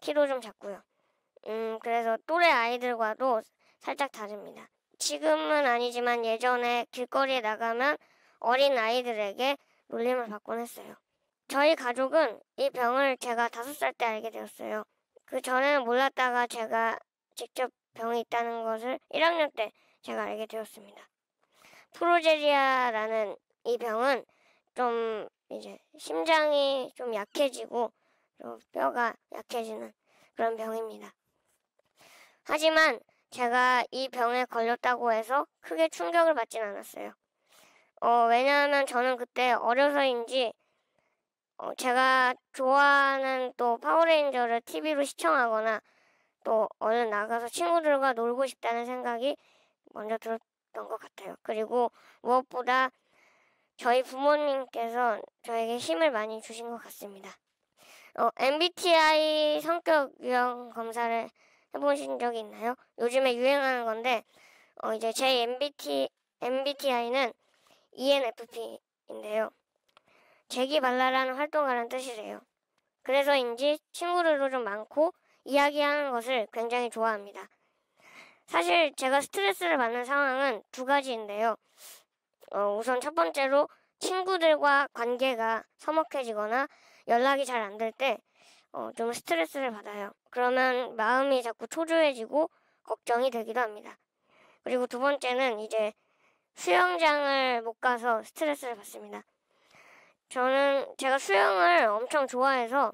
키도 좀 작고요. 음, 그래서 또래 아이들과도 살짝 다릅니다. 지금은 아니지만 예전에 길거리에 나가면 어린 아이들에게 놀림을 받곤 했어요. 저희 가족은 이 병을 제가 다섯 살 때 알게 되었어요. 그 전에는 몰랐다가 제가 직접 병이 있다는 것을 1학년 때 제가 알게 되었습니다. 프로제리아라는 이 병은 좀 이제 심장이 좀 약해지고 좀 뼈가 약해지는 그런 병입니다. 하지만 제가 이 병에 걸렸다고 해서 크게 충격을 받진 않았어요. 어, 왜냐하면 저는 그때 어려서인지 어, 제가 좋아하는 또 파워레인저를 TV로 시청하거나 또 얼른 나가서 친구들과 놀고 싶다는 생각이 먼저 들었던 것 같아요. 그리고 무엇보다 저희 부모님께서 저에게 힘을 많이 주신 것 같습니다. 어, MBTI 성격 유형 검사를 해보신 적이 있나요? 요즘에 유행하는 건데 어, 이제 제 MBT, MBTI는 ENFP인데요. 재기발랄하는활동가는 뜻이래요. 그래서인지 친구들도 좀 많고 이야기하는 것을 굉장히 좋아합니다. 사실 제가 스트레스를 받는 상황은 두 가지인데요. 어, 우선 첫 번째로 친구들과 관계가 서먹해지거나 연락이 잘 안 될 때좀 어, 스트레스를 받아요. 그러면 마음이 자꾸 초조해지고 걱정이 되기도 합니다. 그리고 두 번째는 이제 수영장을 못 가서 스트레스를 받습니다. 저는 제가 수영을 엄청 좋아해서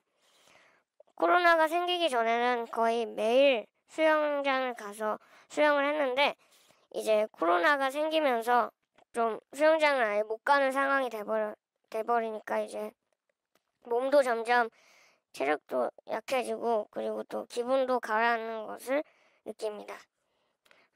코로나가 생기기 전에는 거의 매일 수영장을 가서 수영을 했는데 이제 코로나가 생기면서 좀 수영장을 아예 못 가는 상황이 돼버려, 돼버리니까 이제 몸도 점점 체력도 약해지고 그리고 또 기분도 가라앉는 것을 느낍니다.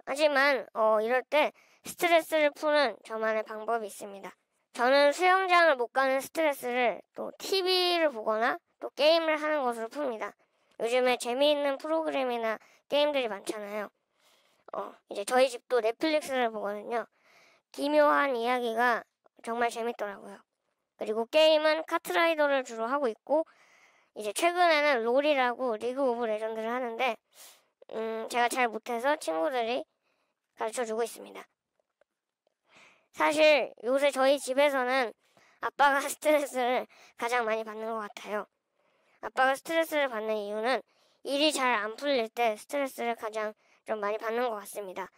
하지만 어, 이럴 때 스트레스를 푸는 저만의 방법이 있습니다. 저는 수영장을 못 가는 스트레스를 또 TV를 보거나 또 게임을 하는 것으로 풉니다. 요즘에 재미있는 프로그램이나 게임들이 많잖아요. 어, 이제 저희 집도 넷플릭스를 보거든요. 기묘한 이야기가 정말 재밌더라고요. 그리고 게임은 카트라이더를 주로 하고 있고, 이제 최근에는 롤이라고 리그 오브 레전드를 하는데, 음, 제가 잘 못해서 친구들이 가르쳐 주고 있습니다. 사실 요새 저희 집에서는 아빠가 스트레스를 가장 많이 받는 것 같아요. 아빠가 스트레스를 받는 이유는 일이 잘 안 풀릴 때 스트레스를 가장 좀 많이 받는 것 같습니다.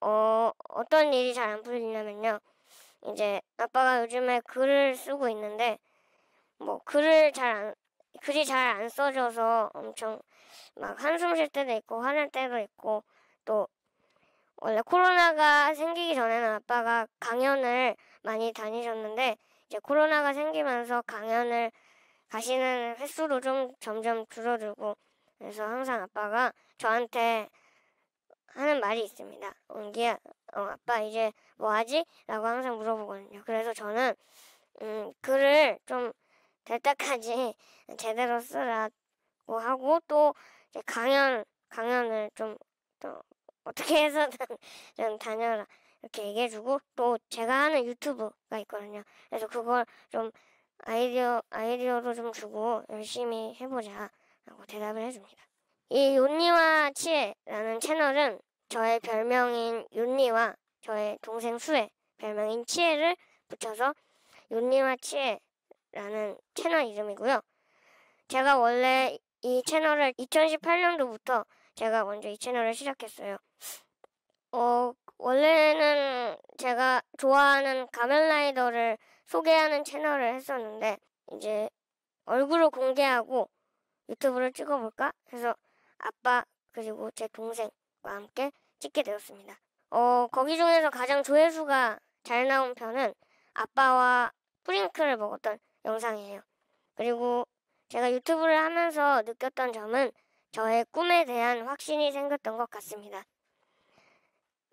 어, 어떤 일이 잘 안 풀리냐면요. 이제 아빠가 요즘에 글을 쓰고 있는데 뭐 글을 잘 안, 글이 잘 안 써져서 엄청 막 한숨 쉴 때도 있고 화낼 때도 있고 또 원래 코로나가 생기기 전에는 아빠가 강연을 많이 다니셨는데 이제 코로나가 생기면서 강연을 가시는 횟수도 좀 점점 줄어들고 그래서 항상 아빠가 저한테 하는 말이 있습니다. 은기야, 어, 아빠 이제 뭐 하지? 라고 항상 물어보거든요. 그래서 저는 음, 글을 좀 될 때까지 제대로 쓰라고 하고 또 강연 강연을 좀또 어떻게 해서든 좀 다녀라 이렇게 얘기해주고 또 제가 하는 유튜브가 있거든요. 그래서 그걸 좀 아이디어 아이디어로 좀 주고 열심히 해보자라고 대답을 해줍니다. 이 윤니와 치에라는 채널은 저의 별명인 윤니와 저의 동생 수에 별명인 치에를 붙여서 윤니와 치에라는 채널 이름이고요. 제가 원래 이 채널을 2018년도부터 제가 먼저 이 채널을 시작했어요. 어, 원래는 제가 좋아하는 가면라이더를 소개하는 채널을 했었는데 이제 얼굴을 공개하고 유튜브를 찍어볼까 해서 아빠 그리고 제 동생과 함께 찍게 되었습니다. 어, 거기 중에서 가장 조회수가 잘 나온 편은 아빠와 프링크를 먹었던 영상이에요. 그리고 제가 유튜브를 하면서 느꼈던 점은 저의 꿈에 대한 확신이 생겼던 것 같습니다.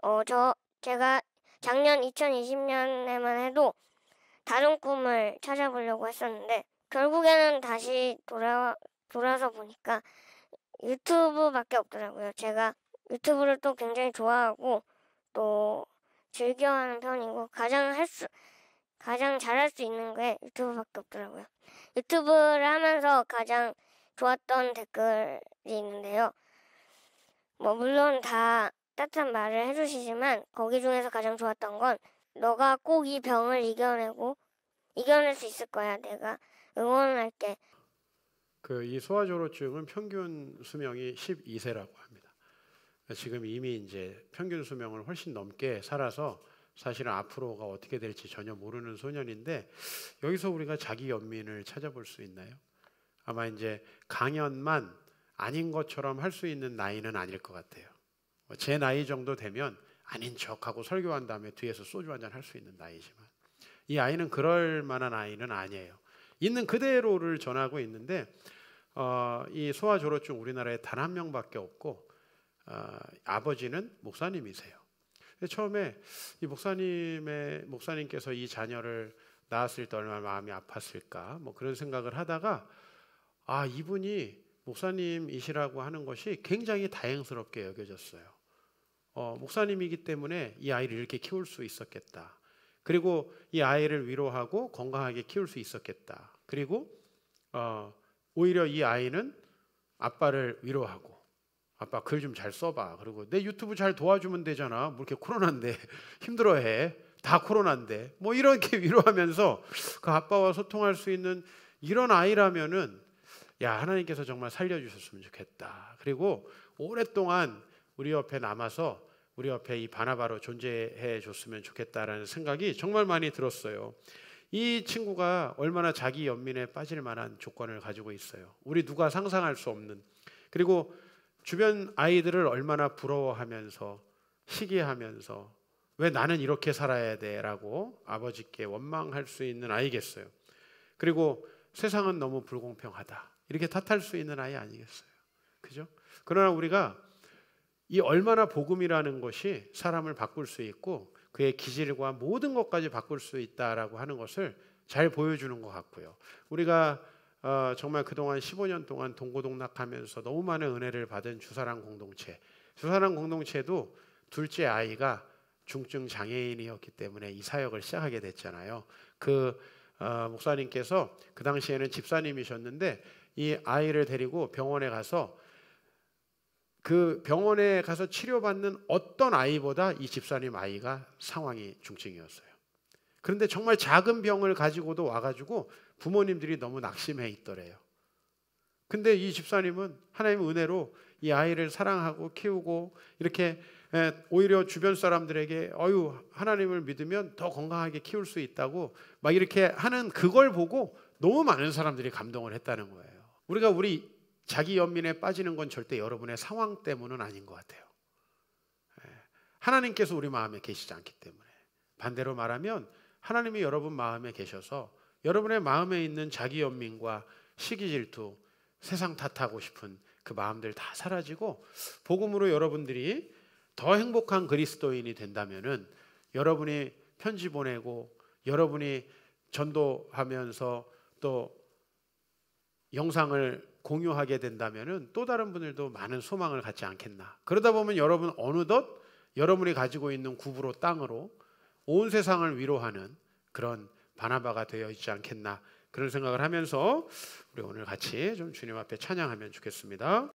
어, 저, 제가 작년 2020년에만 해도 다른 꿈을 찾아보려고 했었는데, 결국에는 다시 돌아, 돌아서 보니까 유튜브밖에 없더라고요. 제가 유튜브를 또 굉장히 좋아하고, 또 즐겨하는 편이고, 가장 할 수, 가장 잘할 수 있는 게 유튜브밖에 없더라고요. 유튜브를 하면서 가장 좋았던 댓글이 있는데요. 뭐, 물론 다 따뜻한 말을 해주시지만 거기 중에서 가장 좋았던 건 너가 꼭 이 병을 이겨내고 이겨낼 수 있을 거야. 내가 응원할게. 그이 소아조로증은 평균 수명이 12세라고 합니다. 그러니까 지금 이미 이제 평균 수명을 훨씬 넘게 살아서 사실은 앞으로가 어떻게 될지 전혀 모르는 소년인데 여기서 우리가 자기 연민을 찾아볼 수 있나요? 아마 이제 강연만 아닌 것처럼 할 수 있는 나이는 아닐 것 같아요. 어, 제 나이 정도 되면 아닌 척하고 설교한 다음에 뒤에서 소주 한 잔 할 수 있는 나이지만 이 아이는 그럴 만한 아이는 아니에요. 있는 그대로를 전하고 있는데 어, 이소아졸업증 우리나라에 단 한 명밖에 없고 어, 아버지는 목사님이세요. 처음에 이 목사님의 목사님께서 이 자녀를 낳았을 때 얼마나 마음이 아팠을까 뭐 그런 생각을 하다가 아 이분이 목사님이시라고 하는 것이 굉장히 다행스럽게 여겨졌어요. 어, 목사님이기 때문에 이 아이를 이렇게 키울 수 있었겠다. 그리고 이 아이를 위로하고 건강하게 키울 수 있었겠다. 그리고 어, 오히려 이 아이는 아빠를 위로하고 아빠 글 좀 잘 써봐. 그리고 내 유튜브 잘 도와주면 되잖아. 뭐 이렇게 코로나인데 힘들어해. 다 코로나인데 뭐 이렇게 위로하면서 그 아빠와 소통할 수 있는 이런 아이라면은 야 하나님께서 정말 살려주셨으면 좋겠다. 그리고 오랫동안 우리 옆에 남아서 우리 앞에이 바나바로 존재해 줬으면 좋겠다라는 생각이 정말 많이 들었어요. 이 친구가 얼마나 자기 연민에 빠질 만한 조건을 가지고 있어요. 우리 누가 상상할 수 없는 그리고 주변 아이들을 얼마나 부러워하면서 시기하면서 왜 나는 이렇게 살아야 돼라고 아버지께 원망할 수 있는 아이겠어요. 그리고 세상은 너무 불공평하다. 이렇게 탓할 수 있는 아이 아니겠어요. 그죠? 그러나 우리가 이 얼마나 복음이라는 것이 사람을 바꿀 수 있고 그의 기질과 모든 것까지 바꿀 수 있다라고 하는 것을 잘 보여주는 것 같고요. 우리가 어, 정말 그동안 15년 동안 동고동락하면서 너무 많은 은혜를 받은 주사랑 공동체. 주사랑 공동체도 둘째 아이가 중증 장애인이었기 때문에 이 사역을 시작하게 됐잖아요. 그 어, 목사님께서 그 당시에는 집사님이셨는데 이 아이를 데리고 병원에 가서 그 병원에 가서 치료받는 어떤 아이보다 이 집사님 아이가 상황이 중증이었어요. 그런데 정말 작은 병을 가지고도 와가지고 부모님들이 너무 낙심해 있더래요. 근데 이 집사님은 하나님 은혜로 이 아이를 사랑하고 키우고 이렇게 오히려 주변 사람들에게 어유 하나님을 믿으면 더 건강하게 키울 수 있다고 막 이렇게 하는 그걸 보고 너무 많은 사람들이 감동을 했다는 거예요. 우리가 우리 자기 연민에 빠지는 건 절대 여러분의 상황 때문은 아닌 것 같아요. 예. 하나님께서 우리 마음에 계시지 않기 때문에 반대로 말하면 하나님이 여러분 마음에 계셔서 여러분의 마음에 있는 자기 연민과 시기 질투, 세상 탓하고 싶은 그 마음들 다 사라지고 복음으로 여러분들이 더 행복한 그리스도인이 된다면은 여러분이 편지 보내고 여러분이 전도하면서 또 영상을 공유하게 된다면은 또 다른 분들도 많은 소망을 갖지 않겠나. 그러다 보면 여러분 어느덧 여러분이 가지고 있는 구부로 땅으로 온 세상을 위로하는 그런 바나바가 되어 있지 않겠나 그런 생각을 하면서 우리 오늘 같이 좀 주님 앞에 찬양하면 좋겠습니다.